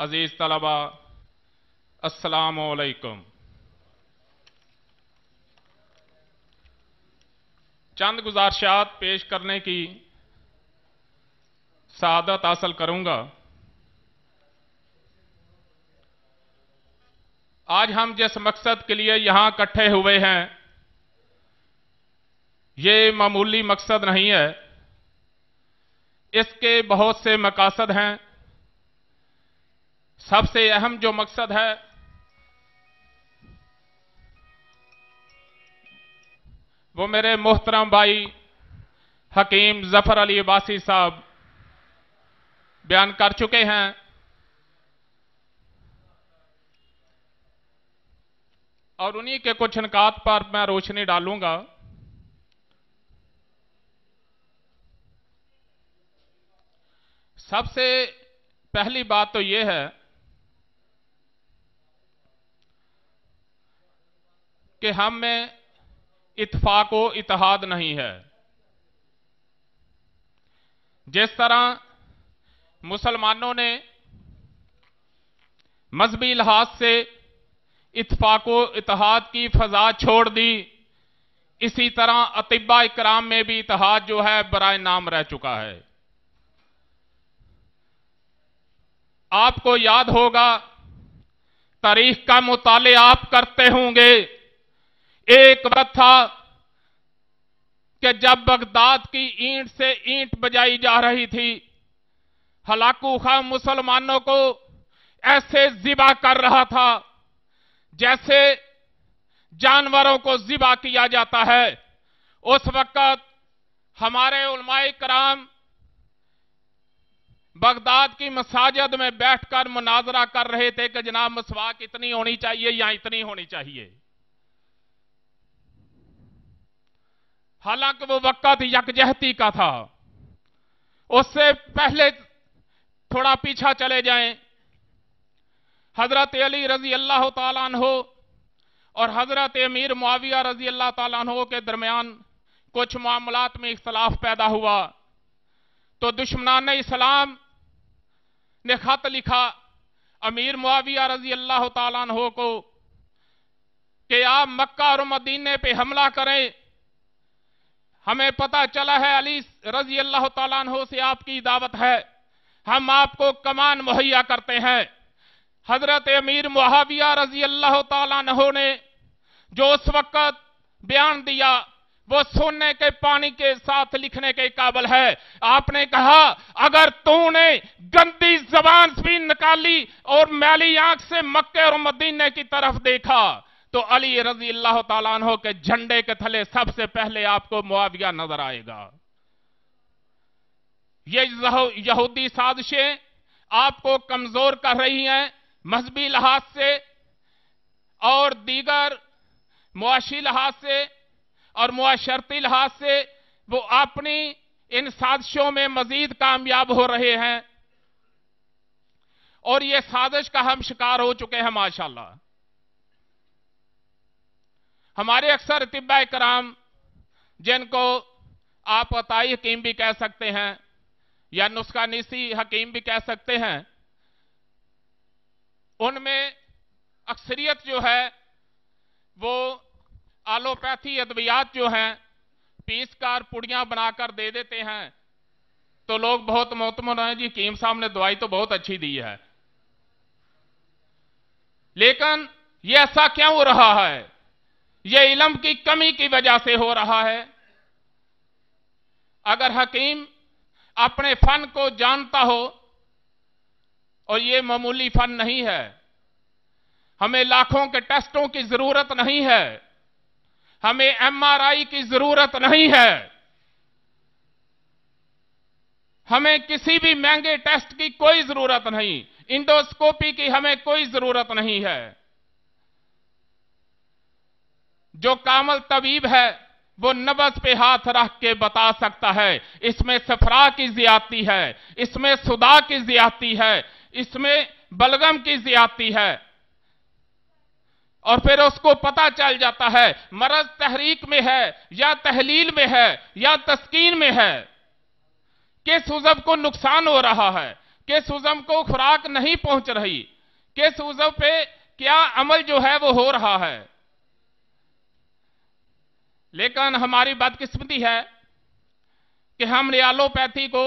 अजीज़ तलबा असलकम चंद गुजारशात पेश करने की सादत हासिल करूंगा आज हम जिस मकसद के लिए यहां इकट्ठे हुए हैं ये मामूली मकसद नहीं है इसके बहुत से मकासद हैं सबसे अहम जो मकसद है वो मेरे मोहतरम भाई हकीम जफर अली अबासी साहब बयान कर चुके हैं और उन्हीं के कुछ इनकात पर मैं रोशनी डालूंगा सबसे पहली बात तो यह है कि हम में इतफाको इतिहाद नहीं है जिस तरह मुसलमानों ने मजहबी लिहाज से इतफाको इतिहाद की फजा छोड़ दी इसी तरह अतिबा इकराम में भी इतिहाद जो है बरए नाम रह चुका है आपको याद होगा तारीख का मुताले आप करते होंगे एक वक्त था कि जब बगदाद की ईंट से ईंट बजाई जा रही थी हलाकू खा मुसलमानों को ऐसे जिबा कर रहा था जैसे जानवरों को जिबा किया जाता है उस वक्त हमारे उलमाए कराम बगदाद की मसाजद में बैठकर मुनाजरा कर रहे थे कि जनाब मसवाक इतनी होनी चाहिए या इतनी होनी चाहिए हालांकि वो वक्त यकजहती का था उससे पहले थोड़ा पीछा चले जाएं हजरत अली रजी अल्लाह हो और हजरत अमीर मुआविया रजी अल्लाह हो के दरमियान कुछ मामलात में इख्तलाफ पैदा हुआ तो दुश्मनान इस्लाम ने खत लिखा अमीर मुआविया रजी अल्लाह हो को कि आप मक्का और मदीने पे हमला करें हमें पता चला है अली रजी अल्लाह तला से आपकी दावत है हम आपको कमान मुहैया करते हैं हजरत अमीर मुहाविया रजी अल्लाह तु ने जो उस वक्त बयान दिया वो सोने के पानी के साथ लिखने के काबल है आपने कहा अगर तूने गंदी जबान भी निकाली और मैली आंख से मक्के और मदीने की तरफ देखा तो अली रजी अल्लाह तह के झंडे के थले सबसे पहले आपको मुआविया नजर आएगा ये यहूदी साजिशें आपको कमजोर कर रही हैं मजहबी लिहाज से और दीगर मुआशी लिहाज से और मुआशरती लिहाज से वो अपनी इन साजिशों में मजीद कामयाब हो रहे हैं और ये साजिश का हम शिकार हो चुके हैं माशाल्लाह हमारे अक्सर तिब्बा कराम जिनको आप अताई हकीम भी कह सकते हैं या नुस्खा निसी हकीम भी कह सकते हैं उनमें अक्सरियत जो है वो आलोपैथी अद्वियात जो हैं पीस कर पुड़ियाँ बनाकर दे देते हैं तो लोग बहुत मोहतमन हैं जी कीम साहब ने दवाई तो बहुत अच्छी दी है लेकिन ये ऐसा क्यों हो रहा है यह इलम की कमी की वजह से हो रहा है अगर हकीम अपने फन को जानता हो और ये मामूली फन नहीं है हमें लाखों के टेस्टों की जरूरत नहीं है हमें एमआरआई की जरूरत नहीं है हमें किसी भी महंगे टेस्ट की कोई जरूरत नहीं इंडोस्कोपी की हमें कोई जरूरत नहीं है जो कामल तबीब है वो नबज पे हाथ रख के बता सकता है इसमें सफरा की जियाती है इसमें सुदा की ज्यादती है इसमें बलगम की ज्यादती है और फिर उसको पता चल जाता है मरज तहरीक में है या तहलील में है या तस्कीन में है किस उजब को नुकसान हो रहा है किस उजब को खुराक नहीं पहुंच रही किस उजब पे क्या अमल जो है वो हो रहा है लेकिन हमारी बदकिस्मती है कि हम रियालोपैथी को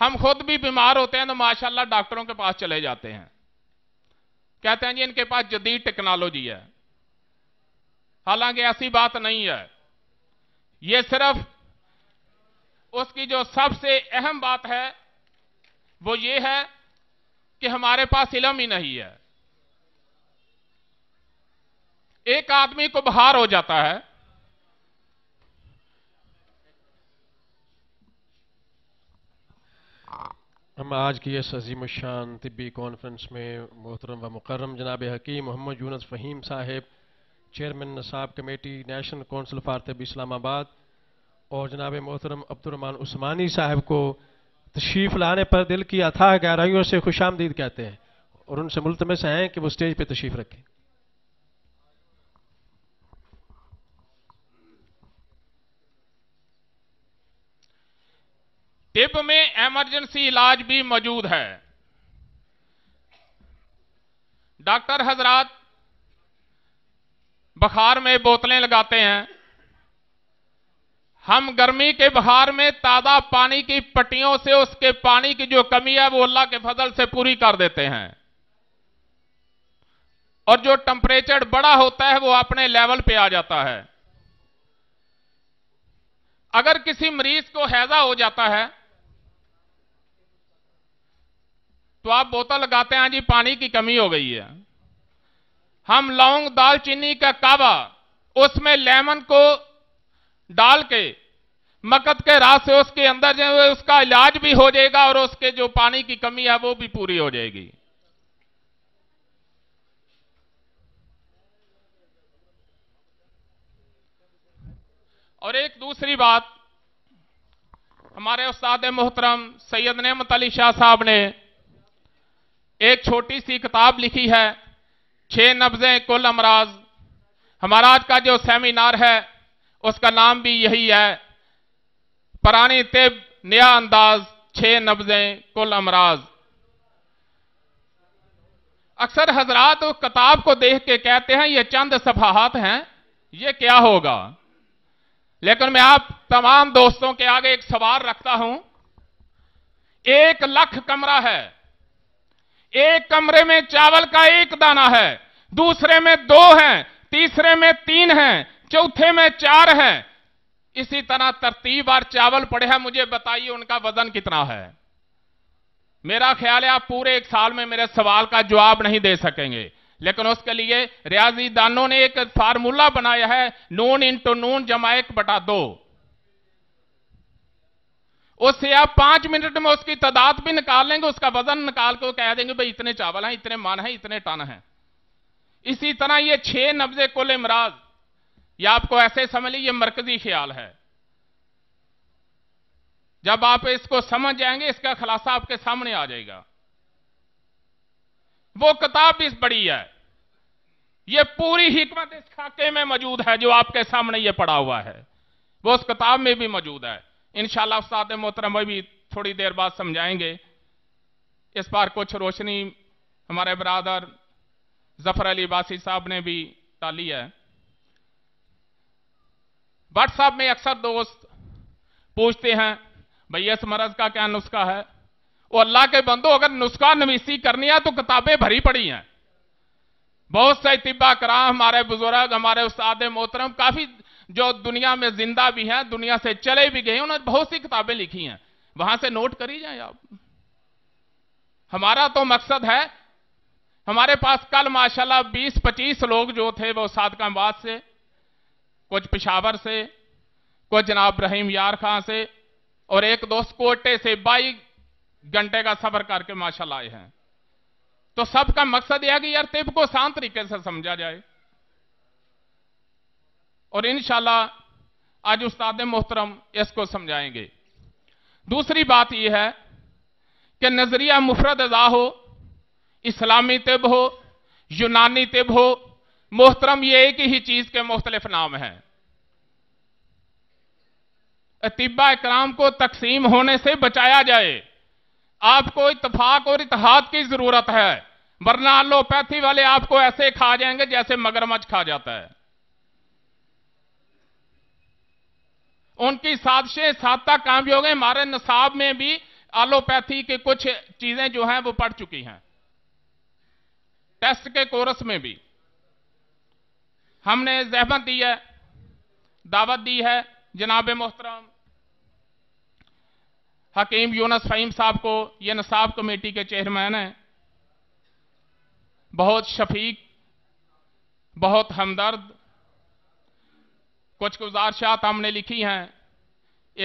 हम खुद भी बीमार होते हैं तो माशाल्लाह डॉक्टरों के पास चले जाते हैं कहते हैं जी इनके पास जदीद टेक्नोलॉजी है हालांकि ऐसी बात नहीं है ये सिर्फ उसकी जो सबसे अहम बात है वो ये है कि हमारे पास इलम ही नहीं है एक आदमी को बहार हो जाता है हम आज की इस अजीम शान तबी कॉन्फ्रेंस में मोहतरम व मुकर्रम जनाब हकीम मोहम्मद यूनस फ़हीम साहेब चेयरमैन नसाब कमेटी नेशनल कौंसिल फ़ार तबी इस्लामाबाद और जनाब मोहतरम अब्दुलरमान उस्मानी साहब को तशरीफ़ लाने पर दिल किया था गहराइयों से खुश कहते हैं और उनसे मुलतमस हैं कि वो स्टेज पर तशरीफ़ रखें टिप में इमरजेंसी इलाज भी मौजूद है डॉक्टर हजरात बुखार में बोतलें लगाते हैं हम गर्मी के बहार में ताजा पानी की पट्टियों से उसके पानी की जो कमी है वो अल्लाह के फजल से पूरी कर देते हैं और जो टेम्परेचर बड़ा होता है वो अपने लेवल पे आ जाता है अगर किसी मरीज को हैजा हो जाता है तो आप बोतल लगाते हैं हाँ जी पानी की कमी हो गई है हम लौंग दालचीनी का कावा उसमें लेमन को डाल के मकत के रात से उसके अंदर जो उसका इलाज भी हो जाएगा और उसके जो पानी की कमी है वो भी पूरी हो जाएगी और एक दूसरी बात हमारे उस्ताद मोहतरम सैयद नेमत अली शाह साहब ने एक छोटी सी किताब लिखी है छह नब्जें कुल अमराज हमारा आज का जो सेमिनार है उसका नाम भी यही है पुरानी तिब नया अंदाज छह नब्जें कुल अमराज अक्सर हजरात उस किताब को देख के कहते हैं ये चंद सफाहत हैं ये क्या होगा लेकिन मैं आप तमाम दोस्तों के आगे एक सवाल रखता हूं एक लख कमरा है एक कमरे में चावल का एक दाना है दूसरे में दो है तीसरे में तीन है चौथे में चार है इसी तरह तरतीब और चावल पड़े हैं मुझे बताइए उनका वजन कितना है मेरा ख्याल है आप पूरे एक साल में मेरे सवाल का जवाब नहीं दे सकेंगे लेकिन उसके लिए रियाजी दानों ने एक फार्मूला बनाया है नून इंटू नून जमा एक बटा दो उससे आप पांच मिनट में उसकी तादाद भी निकाल लेंगे उसका वजन निकाल के कह देंगे भाई इतने चावल हैं इतने मन हैं इतने टन हैं इसी तरह ये छह नब्जे कुल इमराज ये आपको ऐसे समझ लीजिए मरकजी ख्याल है जब आप इसको समझ जाएंगे इसका खुलासा आपके सामने आ जाएगा वो किताब भी बड़ी है ये पूरी हिकमत इस खाके में मौजूद है जो आपके सामने ये पड़ा हुआ है वो उस किताब में भी मौजूद है इन उस्ताद मोहतरम भी थोड़ी देर बाद समझाएंगे इस बार कुछ रोशनी हमारे बरदर जफर अली बासी साहब ने भी डाली है व्हाट्सएप में अक्सर दोस्त पूछते हैं भैया इस मरज का क्या नुस्खा है वो अल्लाह के बंदो अगर नुस्खा नवीसी करनी है तो किताबें भरी पड़ी हैं बहुत से तिब्बा कराम हमारे बुजुर्ग हमारे उस्ताद मोहतरम काफ़ी जो दुनिया में जिंदा भी हैं दुनिया से चले भी गए उन्होंने बहुत सी किताबें लिखी हैं वहां से नोट करी जाए आप हमारा तो मकसद है हमारे पास कल माशाल्लाह 20-25 लोग जो थे वो सादकाबाद से कुछ पिशावर से कुछ जनाब रहीम यार खां से और एक दोस्त कोटे से बाईस घंटे का सफर करके माशाल्लाह आए हैं तो सबका मकसद यह है कि यार तिब को शांत तरीके से समझा जाए और इन आज उस्ताद मोहतरम इसको समझाएंगे दूसरी बात यह है कि नज़रिया मुफरत अदा हो इस्लामी तिब हो यूनानी तिब हो मोहतरम ये एक ही चीज़ के मुख्तलिफ नाम है अतिबा इक्राम को तकसीम होने से बचाया जाए आपको इतफाक और इतिहाद की ज़रूरत है वरना एलोपैथी वाले आपको ऐसे खा जाएंगे जैसे मगरमच्छ खा जाता है उनकी साजिशें साबता कामयाब गए हमारे नसाब में भी एलोपैथी के कुछ चीजें जो हैं वो पड़ चुकी हैं टेस्ट के कोर्स में भी हमने जहमत दी है दावत दी है जनाब मोहतरम हकीम यूनस फहीम साहब को ये नसाब कमेटी के चेयरमैन हैं बहुत शफीक बहुत हमदर्द कुछ गुजारशात हमने लिखी हैं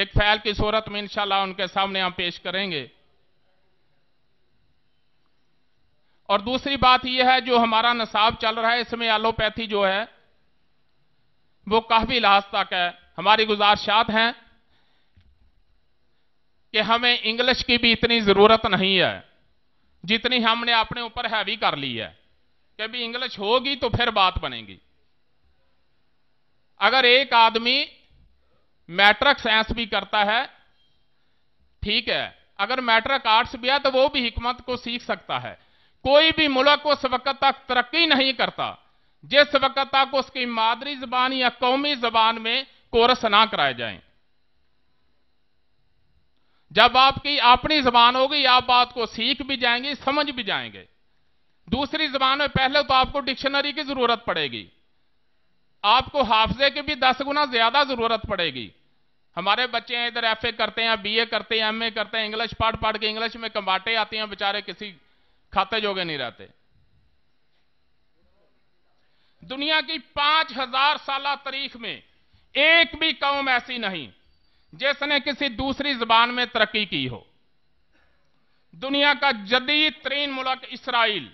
एक फैल की सूरत में इंशाल्लाह उनके सामने हम पेश करेंगे और दूसरी बात यह है जो हमारा नसाब चल रहा है इसमें एलोपैथी जो है वो काफ़ी लिहाज तक है हमारी गुजारशात हैं कि हमें इंग्लिश की भी इतनी ज़रूरत नहीं है जितनी हमने अपने ऊपर हैवी कर ली है कि इंग्लिश होगी तो फिर बात बनेगी अगर एक आदमी मैट्रिक साइंस भी करता है ठीक है अगर मैट्रिक आर्ट्स भी है तो वो भी हिकमत को सीख सकता है कोई भी मुल्क उस वक्त तक तरक्की नहीं करता जिस वक्त तक उसकी मादरी जबान या कौमी जबान में कोर्स ना कराए जाए जब आपकी अपनी जबान होगी आप बात को सीख भी जाएंगे समझ भी जाएंगे दूसरी जबान में पहले तो आपको डिक्शनरी की जरूरत पड़ेगी आपको हाफजे की भी दस गुना ज्यादा जरूरत पड़ेगी हमारे बच्चे हैं इधर एफ करते हैं बीए करते हैं एमए करते हैं इंग्लिश पढ़ पढ़ के इंग्लिश में कमाटे आते हैं बेचारे किसी खाते जोगे नहीं रहते दुनिया की पांच हजार साल तारीख में एक भी कौम ऐसी नहीं जिसने किसी दूसरी जबान में तरक्की की हो दुनिया का जदीद तरीन मुल्क इसराइल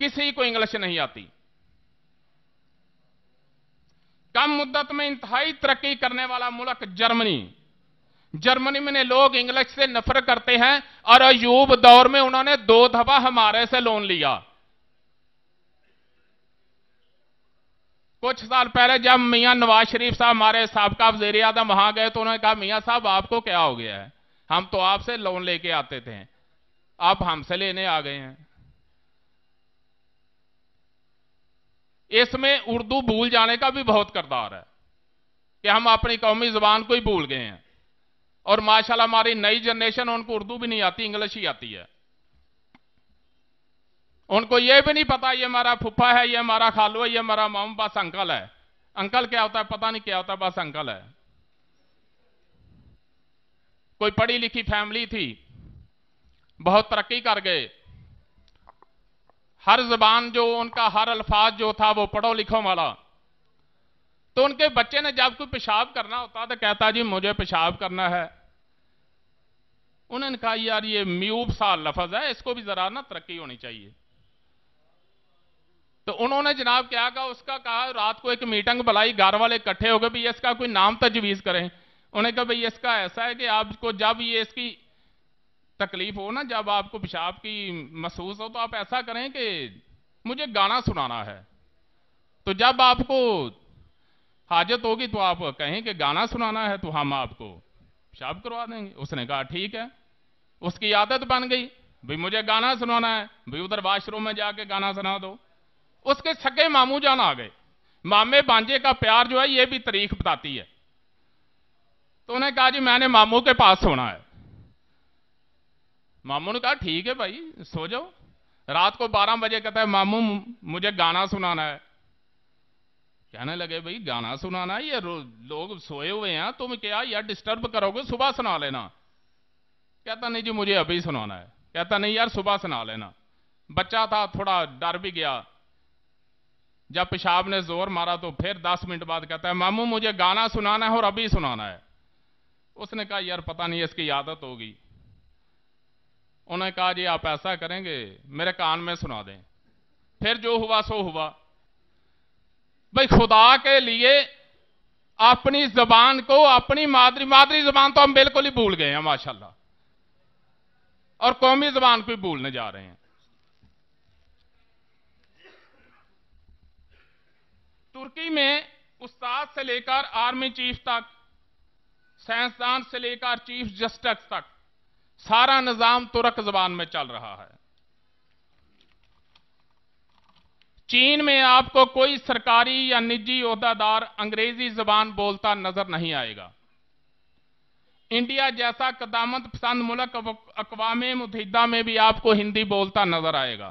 किसी को इंग्लिश नहीं आती कम मुद्दत में इंतहाई तरक्की करने वाला मुल्क जर्मनी जर्मनी में लोग इंग्लिश से नफरत करते हैं और अयूब दौर में उन्होंने दो दफा हमारे से लोन लिया कुछ साल पहले जब मियां नवाज शरीफ साहब हमारे सबका वजीर आजम वहां गए तो उन्होंने कहा मियां साहब आपको क्या हो गया है हम तो आपसे लोन लेके आते थे आप हमसे लेने आ गए हैं इसमें उर्दू भूल जाने का भी बहुत करदार है कि हम अपनी कौमी ज़बान को ही भूल गए हैं और माशाल्लाह हमारी नई जनरेशन उनको उर्दू भी नहीं आती इंग्लिश ही आती है उनको यह भी नहीं पता ये हमारा फुफा है ये हमारा खालू है ये हमारा माम बस अंकल है अंकल क्या होता है पता नहीं क्या होता बस अंकल है कोई पढ़ी लिखी फैमिली थी बहुत तरक्की कर गए हर जबान जो उनका हर अल्फाज जो था वो पढ़ो लिखो वाला तो उनके बच्चे ने जब कोई पेशाब करना होता तो कहता जी मुझे पेशाब करना है उन्होंने कहा यार ये म्यूब सा लफज है इसको भी जरा ना तरक्की होनी चाहिए तो उन्होंने जनाब क्या कहा उसका कहा रात को एक मीटिंग बुलाई घर वाले इकट्ठे हो गए भाई इसका कोई नाम तजवीज़ करें उन्हें कहा भाई इसका ऐसा है कि आपको जब ये इसकी तकलीफ हो ना जब आपको पेशाब की महसूस हो तो आप ऐसा करें कि मुझे गाना सुनाना है तो जब आपको हाजत होगी तो आप कहें कि गाना सुनाना है तो हम आपको पेशाब करवा देंगे उसने कहा ठीक है उसकी आदत बन गई भाई मुझे गाना सुनाना है भाई उधर वाशरूम में जाके गाना सुना दो उसके सगे मामू जान आ गए मामे बांजे का प्यार जो है ये भी तारीख बताती है तो उन्हें कहा जी मैंने मामू के पास होना है मामू ने कहा ठीक है भाई सो जाओ रात को बारह बजे कहता है मामू मुझे गाना सुनाना है कहने लगे भाई गाना सुनाना है ये लोग सोए हुए हैं तुम क्या यार डिस्टर्ब करोगे सुबह सुना लेना कहता नहीं जी मुझे अभी सुनाना है कहता नहीं यार सुबह सुना लेना बच्चा था थोड़ा डर भी गया जब पेशाब ने जोर मारा तो फिर दस मिनट बाद कहता है मामू मुझे गाना सुनाना है और अभी सुनाना है उसने कहा यार पता नहीं इसकी आदत होगी उन्होंने कहा जी आप ऐसा करेंगे मेरे कान में सुना दें फिर जो हुआ सो हुआ भाई खुदा के लिए अपनी जबान को अपनी मादरी मादरी जबान तो हम बिल्कुल ही भूल गए हैं माशाल्लाह और कौमी जबान को भी भूलने जा रहे हैं तुर्की में उस्ताद से लेकर आर्मी चीफ तक साइंसदान से लेकर चीफ जस्टिस तक सारा निजाम तुर्क जबान में चल रहा है चीन में आपको कोई सरकारी या निजी अहदादार अंग्रेजी जबान बोलता नजर नहीं आएगा इंडिया जैसा कदामत पसंद मुल्क अकवाम मुतहदा में भी आपको हिंदी बोलता नजर आएगा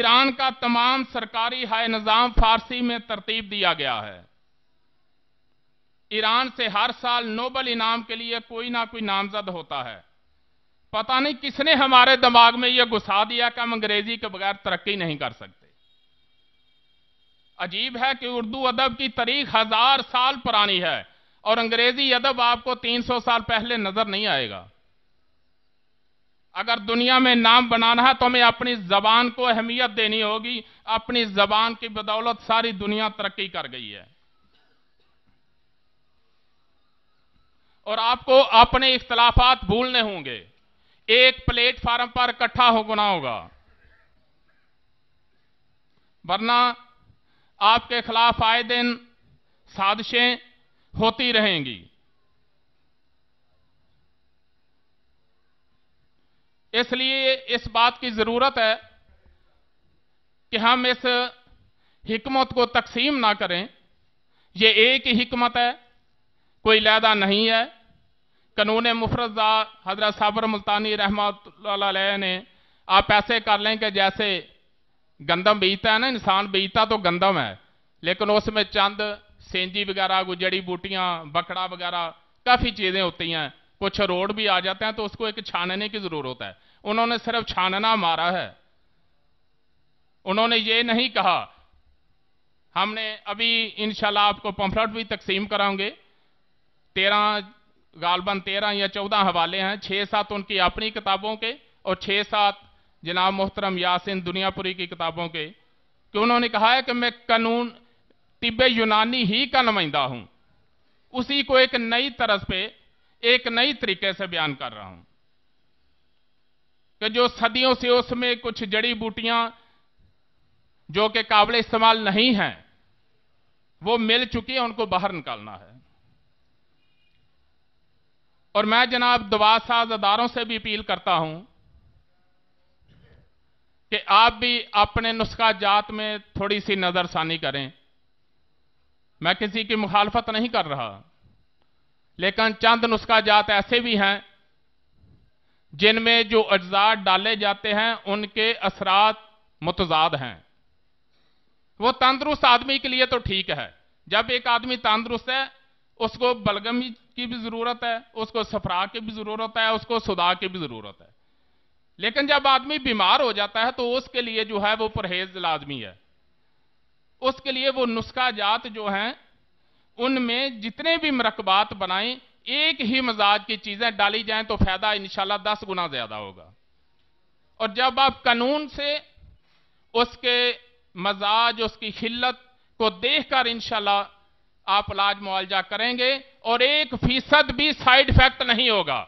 ईरान का तमाम सरकारी हाय निज़ाम फारसी में तरतीब दिया गया है ईरान से हर साल नोबल इनाम के लिए कोई ना कोई नामजद होता है पता नहीं किसने हमारे दिमाग में यह घुसा दिया कि हम अंग्रेजी के बगैर तरक्की नहीं कर सकते अजीब है कि उर्दू अदब की तारीख हजार साल पुरानी है और अंग्रेजी अदब आपको 300 साल पहले नजर नहीं आएगा अगर दुनिया में नाम बनाना है तो हमें अपनी जबान को अहमियत देनी होगी अपनी जबान की बदौलत सारी दुनिया तरक्की कर गई है और आपको अपने इख्तलाफात भूलने होंगे एक प्लेटफार्म पर इकट्ठा होना होगा वरना आपके खिलाफ आए दिन साजिशें होती रहेंगी इसलिए इस बात की जरूरत है कि हम इस हिकमत को तकसीम ना करें यह एक ही हिकमत है कोई लैदा नहीं है कानून मुफरजा हजरत साबर मुल्तानी रहमत ने आप ऐसे कर लें कि जैसे गंदम बीजता है ना इंसान बीजता तो गंदम है लेकिन उसमें चंद सेंजी वगैरह गुजड़ी बूटियाँ बकड़ा वगैरह काफ़ी चीज़ें होती हैं कुछ रोड भी आ जाते हैं तो उसको एक छानने की ज़रूरत है उन्होंने सिर्फ छानना मारा है उन्होंने ये नहीं कहा हमने अभी इंशाल्लाह आपको पंफलट भी तकसीम कराऊंगे तेरह गालबन तेरह या चौदह हवाले हैं छः सात उनकी अपनी किताबों के और छः सात जनाब मोहतरम यासिन दुनियापुरी की किताबों के कि उन्होंने कहा है कि मैं कानून तिब यूनानी ही का नुमाइंदा हूँ उसी को एक नई तरस पे एक नई तरीके से बयान कर रहा हूँ कि जो सदियों से उसमें कुछ जड़ी बूटियाँ जो कि काबिल इस्तेमाल नहीं हैं वो मिल चुकी हैं उनको बाहर निकालना है और मैं जनाब दवा साज अदारों से भी अपील करता हूं कि आप भी अपने नुस्खा जात में थोड़ी सी नज़रसानी करें मैं किसी की मुखालफत नहीं कर रहा लेकिन चंद नुस्खा जात ऐसे भी हैं जिनमें जो अज्जा डाले जाते हैं उनके असरात मुतजाद हैं वो तंदुरुस्त आदमी के लिए तो ठीक है जब एक आदमी तंदुरुस्त है उसको बलगम की भी ज़रूरत है उसको सफरा की भी ज़रूरत है उसको सुधा की भी ज़रूरत है लेकिन जब आदमी बीमार हो जाता है तो उसके लिए जो है वो परहेज लाजमी है उसके लिए वो नुस्खा जात जो हैं उनमें जितने भी मरकबात बनाएं एक ही मजाज की चीज़ें डाली जाएं तो फ़ायदा इनशाला दस गुना ज़्यादा होगा और जब आप कानून से उसके मजाज उसकी खिल्लत को देखकर इंशाल्लाह आप इलाज मुआवजा करेंगे और एक फीसद भी साइड इफेक्ट नहीं होगा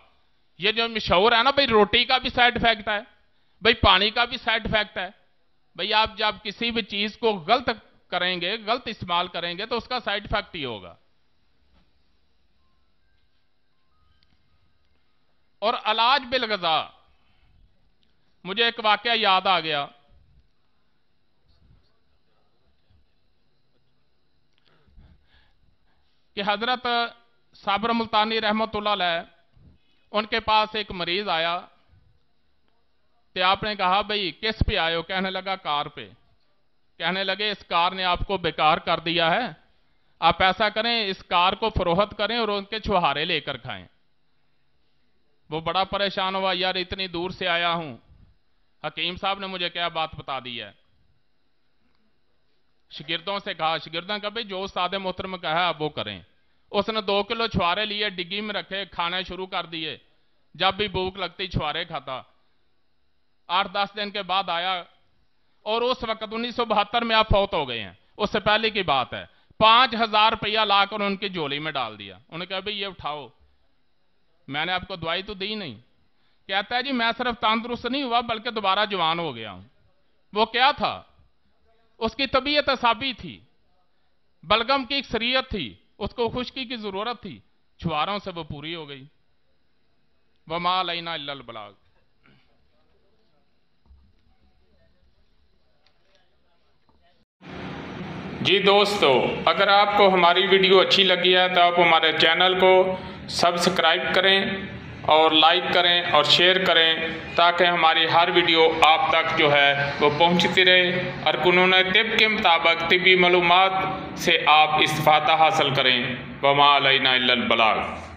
ये जो मशहूर है ना भाई रोटी का भी साइड इफेक्ट है भाई पानी का भी साइड इफेक्ट है भाई आप जब किसी भी चीज को गलत करेंगे गलत इस्तेमाल करेंगे तो उसका साइड इफेक्ट ही होगा और अलाज बिलगजा मुझे एक वाक्य याद आ गया कि हज़रत साबर मुल्तानी रहमत उनके पास एक मरीज़ आया तो आपने कहा भाई किस पे आए हो कहने लगा कार पे कहने लगे इस कार ने आपको बेकार कर दिया है आप ऐसा करें इस कार को फरोहत करें और उनके छुहारे लेकर खाएं वो बड़ा परेशान हुआ यार इतनी दूर से आया हूं हकीम साहब ने मुझे क्या बात बता दी है शिगिरदों से कहा शगिर्दा का भाई जो उस्ताद मोहतरम का वो करें उसने दो किलो छुआरे लिए डिग्गी में रखे खाने शुरू कर दिए जब भी भूख लगती छुआरे खाता आठ दस दिन के बाद आया और उस वक्त उन्नीस सौ बहत्तर में आप फौत हो गए हैं उससे पहले की बात है पांच हजार रुपया लाकर उनकी झोली में डाल दिया उन्हें कहा भाई ये उठाओ मैंने आपको दवाई तो दी नहीं कहता है जी मैं सिर्फ तंदुरुस्त नहीं हुआ बल्कि दोबारा जवान हो गया हूं वो क्या था उसकी तबीयत असाबी थी बलगम की एक शरीयत थी उसको खुशकी की ज़रूरत थी छुआरों से वो पूरी हो गई आईना लईना बलाग जी दोस्तों अगर आपको हमारी वीडियो अच्छी लगी है तो आप हमारे चैनल को सब्सक्राइब करें और लाइक करें और शेयर करें ताकि हमारी हर वीडियो आप तक जो है वो पहुंचती रहे और क़ानून तिब के मुताबिक तबी मलूम से आप इस्ता हासिल करें बमा अलबलाग